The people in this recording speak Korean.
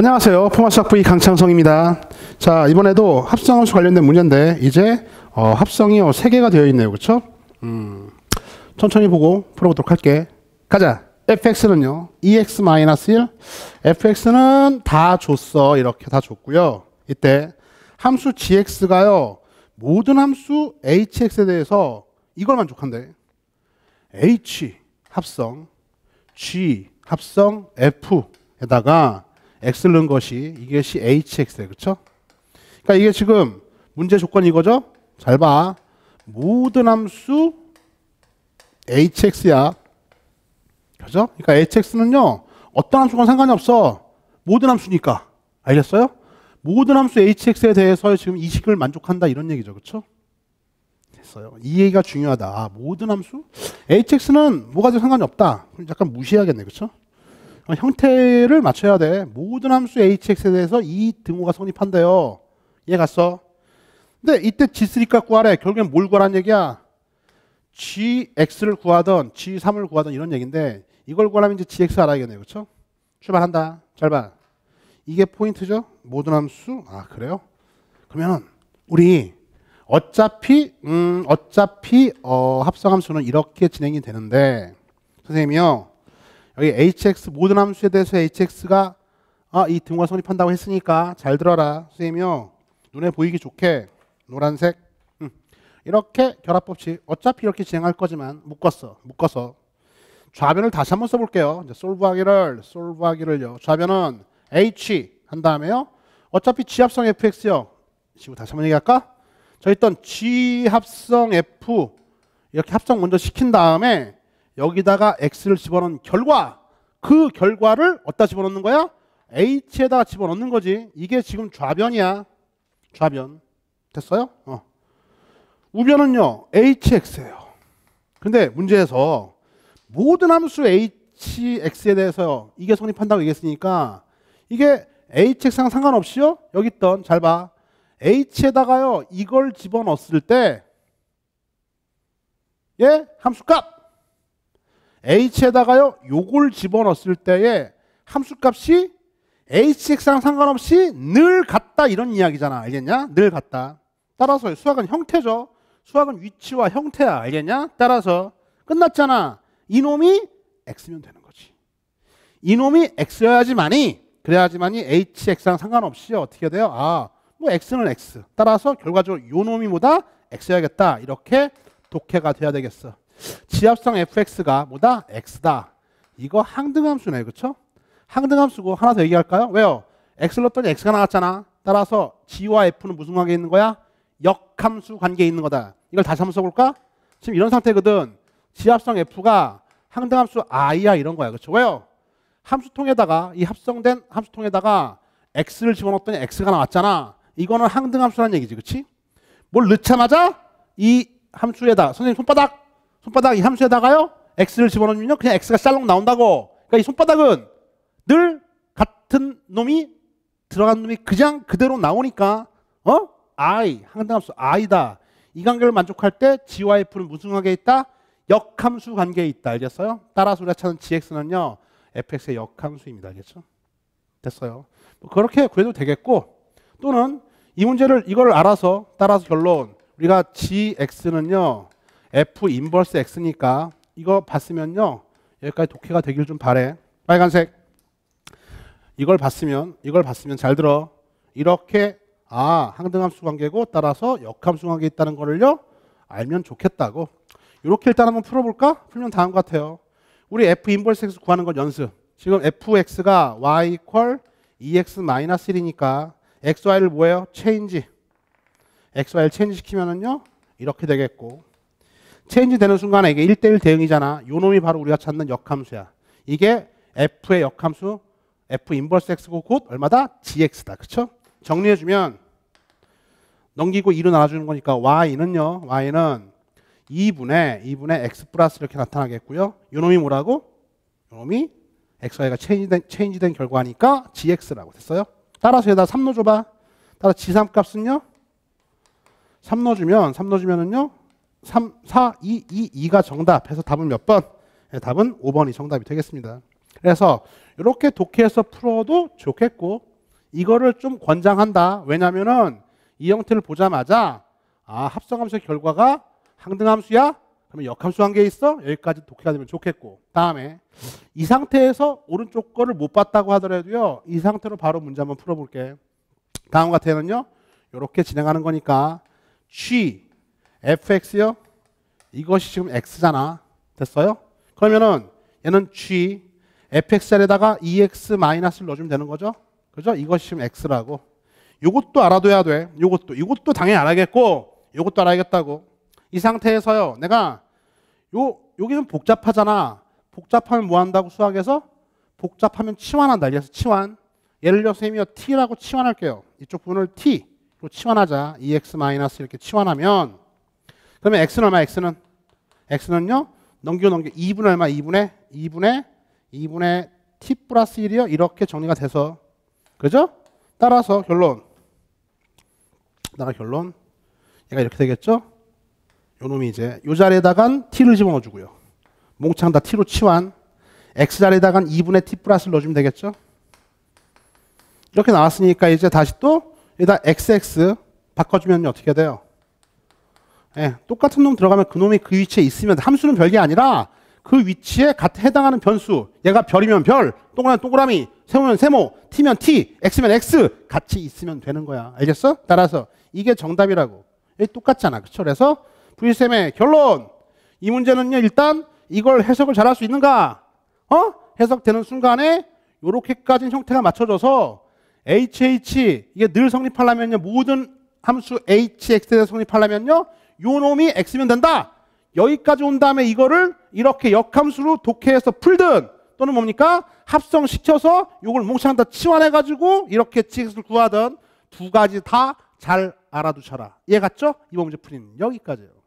안녕하세요. 포마스학부의 강창성입니다. 자, 이번에도 합성함수 관련된 문제인데 이제 어, 합성이요 어, 개가 되어 있네요. 그렇 음, 천천히 보고 풀어보도록 할게. 가자. fx는요. ex-1. fx는 다 줬어. 이렇게 다 줬고요. 이때 함수 gx가요. 모든 함수 hx에 대해서 이걸 만족한대. h 합성, g 합성, f에다가 x는 것이 이것이 hx에 그렇죠? 그러니까 이게 지금 문제 조건 이거죠? 잘 봐. 모든 함수 hx야. 그죠? 그러니까 hx는요. 어떤 함수건 상관이 없어. 모든 함수니까. 알겠어요? 모든 함수 hx에 대해서 지금 이식을 만족한다 이런 얘기죠. 그렇죠? 됐어요. 이 얘기가 중요하다. 아, 모든 함수 hx는 뭐가 지 상관이 없다. 그럼 약간 무시해야겠네. 그렇죠? 형태를 맞춰야 돼. 모든 함수 hx에 대해서 이 등호가 성립한대요. 이해 갔어? 근데 이때 g3값 구하래. 결국엔 뭘 구하란 얘기야? gx를 구하던 g3을 구하던 이런 얘기인데 이걸 구하라면 이제 gx 알아야겠네요. 그렇죠? 출발한다. 잘 봐. 이게 포인트죠? 모든 함수? 아 그래요? 그러면 우리 어차피 음 어차피 어 합성함수는 이렇게 진행이 되는데 선생님이요. 여기 hx 모든 함수에 대해서 hx가 아, 이등과가 성립한다고 했으니까 잘 들어라 선생님이요 눈에 보이기 좋게 노란색 음. 이렇게 결합법칙 어차피 이렇게 진행할 거지만 묶었어 묶어서 좌변을 다시 한번 써볼게요 이제 솔브하기를 솔브하기를요 좌변은 h 한 다음에요 어차피 지합성 fx요 지금 다시 한번 얘기할까 저 있던 지합성 f 이렇게 합성 먼저 시킨 다음에 여기다가 x를 집어넣은 결과 그 결과를 어디다 집어넣는 거야? h에다가 집어넣는 거지. 이게 지금 좌변이야. 좌변. 됐어요? 어. 우변은요. hx예요. 근데 문제에서 모든 함수 hx에 대해서 이게 성립한다고 얘기했으니까 이게 hx랑 상관없이요. 여기 있던 잘 봐. h에다가요. 이걸 집어넣었을 때 예, 함수값 h에다가요 요걸 집어넣었을 때에 함수값이 hx랑 상관없이 늘 같다 이런 이야기잖아 알겠냐? 늘 같다 따라서 수학은 형태죠 수학은 위치와 형태야 알겠냐? 따라서 끝났잖아 이놈이 x면 되는 거지 이놈이 x여야지만이 그래야지만이 hx랑 상관없이 어떻게 돼요? 아뭐 x는 x 따라서 결과적으로 요 놈이 뭐다? x여야겠다 이렇게 독해가 돼야 되겠어 지압성 fx가 뭐다? x다. 이거 항등함수네. 그렇죠? 항등함수고 하나 더 얘기할까요? 왜요? x를 넣었더니 x가 나왔잖아. 따라서 g와 f는 무슨 관계에 있는 거야? 역함수 관계에 있는 거다. 이걸 다시 한번 써볼까? 지금 이런 상태거든. 지압성 f가 항등함수 i야 이런 거야. 그렇죠? 왜요? 함수통에다가 이 합성된 함수통에다가 x를 집어넣었더니 x가 나왔잖아. 이거는 항등함수라는 얘기지. 그렇지? 뭘 넣자마자 이 함수에다 선생님 손바닥 손바닥 이 함수에다가요 x를 집어넣으면 그냥 x가 쌀록 나온다고. 그러니까 이 손바닥은 늘 같은 놈이 들어간 놈이 그냥 그대로 나오니까 어? i 항등함수 i다. 이 관계를 만족할 때 g와 f는 무슨 관계에 있다? 역함수 관계에 있다. 알겠어요? 따라서 우리가 찾는 gx는요 fx의 역함수입니다. 알겠죠? 됐어요. 뭐 그렇게 구해도 되겠고 또는 이 문제를 이걸 알아서 따라서 결론 우리가 gx는요 F 인버스 X니까 이거 봤으면요. 여기까지 독해가 되길 좀 바래. 빨간색. 이걸 봤으면 이걸 봤으면 잘 들어. 이렇게 아 항등함수 관계고 따라서 역함수 관계 있다는 거를요 알면 좋겠다고. 이렇게 일단 한번 풀어볼까? 풀면 다음 것 같아요. 우리 f 인버스 x 구하는 건 연습. 지금 fx가 y equal ex 마이너스 1이니까 xy를 뭐예요? 체인지. xy를 체인지 시키면은요 이렇게 되겠고 체인지 되는 순간에 이게 1대1 대응이잖아. 요 놈이 바로 우리가 찾는 역함수야. 이게 F의 역함수 F 인버스 X고 곧 얼마다? GX다. 그쵸? 정리해주면 넘기고 2로 나눠주는 거니까 Y는요. Y는 2분의 2분의 X 플러스 이렇게 나타나겠고요. 요 놈이 뭐라고? 요 놈이 x Y가 체인지된, 체인지된 결과니까 GX라고 됐어요. 따라서 여기다 3 넣어줘봐. 따라서 지3 값은요. 3 넣어주면 3 넣어주면은요. 3, 4, 2, 2, 2가 정답 해서 답은 몇 번? 네, 답은 5번이 정답이 되겠습니다. 그래서 이렇게 독해해서 풀어도 좋겠고 이거를 좀 권장한다. 왜냐면은 이 형태를 보자마자 아 합성함수의 결과가 항등함수야? 그러면 역함수 한 개 있어? 여기까지 독해가 되면 좋겠고 다음에 이 상태에서 오른쪽 거를 못 봤다고 하더라도요 이 상태로 바로 문제 한번 풀어볼게 다음 같아는요 이렇게 진행하는 거니까 취 fx요? 이것이 지금 x잖아. 됐어요? 그러면은 얘는 g fx 자에다가 ex 마이너스를 넣어주면 되는 거죠. 그죠? 이것이 지금 x라고. 요것도 알아둬야 돼. 요것도. 요것도 당연히 알아야겠고 요것도 알아야겠다고. 이 상태에서요. 내가 요 여기는 복잡하잖아. 복잡하면 뭐 한다고 수학에서? 복잡하면 치환한다. 그래서 치환. 예를 들어 선 이미 이 t라고 치환할게요. 이쪽 부분을 t 로 치환하자. ex 마이너스 이렇게 치환하면 그러면 x는 얼마? x는 x는요. 넘겨 넘겨 2분 얼마? 2분의 2분의 2분의 t 플러스 1이요. 이렇게 정리가 돼서 그죠? 따라서 결론 나가 결론 얘가 이렇게 되겠죠? 요놈이 이제 요 자리에다간 t를 집어넣어주고요. 몽창 다 t로 치환 x 자리에다간 2분의 t 플러스를 넣어주면 되겠죠? 이렇게 나왔으니까 이제 다시 또 여기다 xx 바꿔주면 어떻게 돼요? 예, 똑같은 놈 들어가면 그 놈이 그 위치에 있으면 함수는 별게 아니라 그 위치에 해당하는 변수 얘가 별이면 별, 동그라미 동그라미, 세모면 세모, t면 t, x면 x 같이 있으면 되는 거야. 알겠어? 따라서 이게 정답이라고. 이 똑같잖아. 그쵸? 그래서 v 쌤의 결론! 이 문제는요, 일단 이걸 해석을 잘 할 수 있는가? 어? 해석되는 순간에 이렇게까지 형태가 맞춰져서 HH, 이게 늘 성립하려면요, 모든 함수 hx에 서 성립하려면요, 요 놈이 x면 된다. 여기까지 온 다음에 이거를 이렇게 역함수로 독해해서 풀든 또는 뭡니까? 합성시켜서 요걸 몽창 다 치환해가지고 이렇게 gx를 구하든 두 가지 다 잘 알아두셔라. 이해 갔죠? 이번 문제 풀이는 여기까지예요.